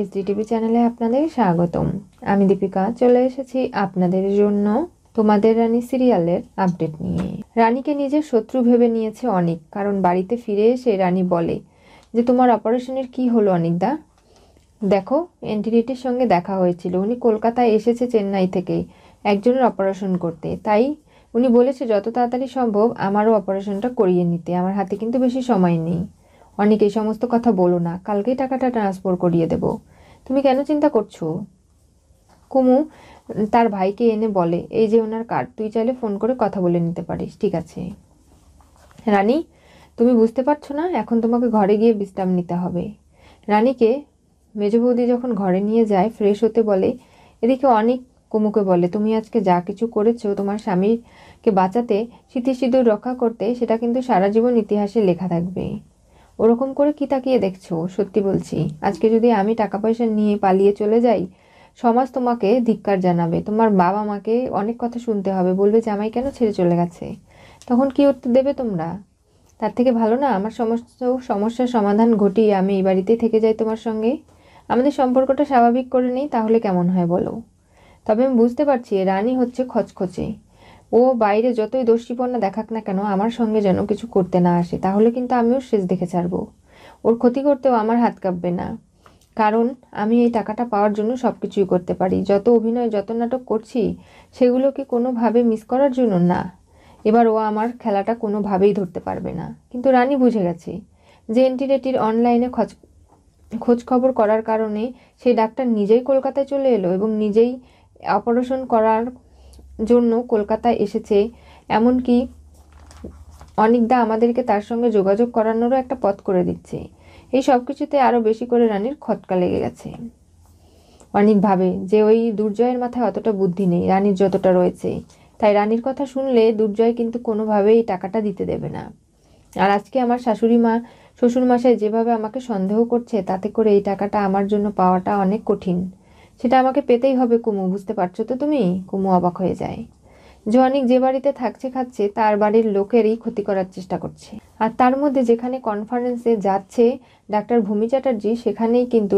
S TV চ্যানেলে আপনাদের স্বাগতম আমি দীপিকা চলে এসেছি আপনাদের জন্য তোমাদের রানী সিরিয়ালের আপডেট নিয়ে রানীকে নিজের শত্রু ভেবে নিয়েছে অনেক কারণ বাড়িতে ফিরে এসে রানী বলে যে তোমার অপারেশনের কি হলো অনেকদা দেখো এনটিডিটির সঙ্গে দেখা হয়েছিল উনি কলকাতায় এসেছে চেন্নাই থেকে একজনের অপারেশন করতে তাই উনি বলেছে যত তাড়াতাড়ি সম্ভব আমারও অপারেশনটা করিয়ে নিতে আমার হাতে কিন্তু বেশি সময় নেই অনেক এই সমস্ত কথা বলো না কালকেই টাকাটা ট্রান্সফার করিয়ে দেব তুমি কেন চিন্তা করছো কুমু তার ভাইকে এনে বলে এই যে ওনার কার্ড তুই চাইলে ফোন করে কথা বলে নিতে পারিস ঠিক আছে রানী তুমি বুঝতে পারছো না এখন তোমাকে ঘরে গিয়ে বিশ্রাম নিতে হবে রানীকে মেজবৌদি বৌদি যখন ঘরে নিয়ে যায় ফ্রেশ হতে বলে এদিকে অনেক কুমুকে বলে তুমি আজকে যা কিছু করেছো তোমার স্বামীকে বাঁচাতে স্মৃতিসিঁদুর রক্ষা করতে সেটা কিন্তু সারা জীবন ইতিহাসে লেখা থাকবে ওরকম করে কি তাকিয়ে দেখছো সত্যি বলছি আজকে যদি আমি টাকা পয়সা নিয়ে পালিয়ে চলে যাই সমাজ তোমাকে ধিক্কার জানাবে তোমার বাবা মাকে অনেক কথা শুনতে হবে বলবে যে আমায় কেন ছেড়ে চলে গেছে তখন কি উত্তর দেবে তোমরা তার থেকে ভালো না আমার সমস্ত সমস্যার সমাধান ঘটিয়ে আমি এই বাড়িতে থেকে যাই তোমার সঙ্গে আমাদের সম্পর্কটা স্বাভাবিক করে নিই তাহলে কেমন হয় বলো তবে আমি বুঝতে পারছি রানী হচ্ছে খচখচে ও বাইরে যতই দোষীপন্না দেখাক না কেন আমার সঙ্গে যেন কিছু করতে না আসে তাহলে কিন্তু আমিও শেষ দেখে ছাড়বো ওর ক্ষতি করতেও আমার হাত কাঁপবে না কারণ আমি এই টাকাটা পাওয়ার জন্য সব কিছুই করতে পারি যত অভিনয় যত নাটক করছি সেগুলো কি কোনোভাবে মিস করার জন্য না এবার ও আমার খেলাটা কোনোভাবেই ধরতে পারবে না কিন্তু রানী বুঝে গেছে যে এনটিরেটির অনলাইনে খোঁজ খবর করার কারণে সেই ডাক্তার নিজেই কলকাতায় চলে এলো এবং নিজেই অপারেশন করার জন্য কলকাতায় এসেছে এমনকি অনিকদা আমাদেরকে তার সঙ্গে যোগাযোগ করানোরও একটা পথ করে দিচ্ছে এই সব কিছুতে আরও বেশি করে রানীর খটকা লেগে গেছে অনেকভাবে যে ওই দুর্জয়ের মাথায় অতটা বুদ্ধি নেই রানীর যতটা রয়েছে তাই রানীর কথা শুনলে দুর্জয় কিন্তু কোনোভাবেই টাকাটা দিতে দেবে না আর আজকে আমার শাশুড়ি মা শ্বশুরমশাই যেভাবে আমাকে সন্দেহ করছে তাতে করে এই টাকাটা আমার জন্য পাওয়াটা অনেক কঠিন সেটা আমাকে পেতেই হবে কুমু বুঝতে পারছো তো তুমি কুমু অবাক হয়ে যায় জোয়ানিক যে বাড়িতে থাকছে খাচ্ছে তার বাড়ির লোকেরই ক্ষতি করার চেষ্টা করছে আর তার মধ্যে যেখানে কনফারেন্সে যাচ্ছে ডাক্তার ভূমি চ্যাটার্জি সেখানেই কিন্তু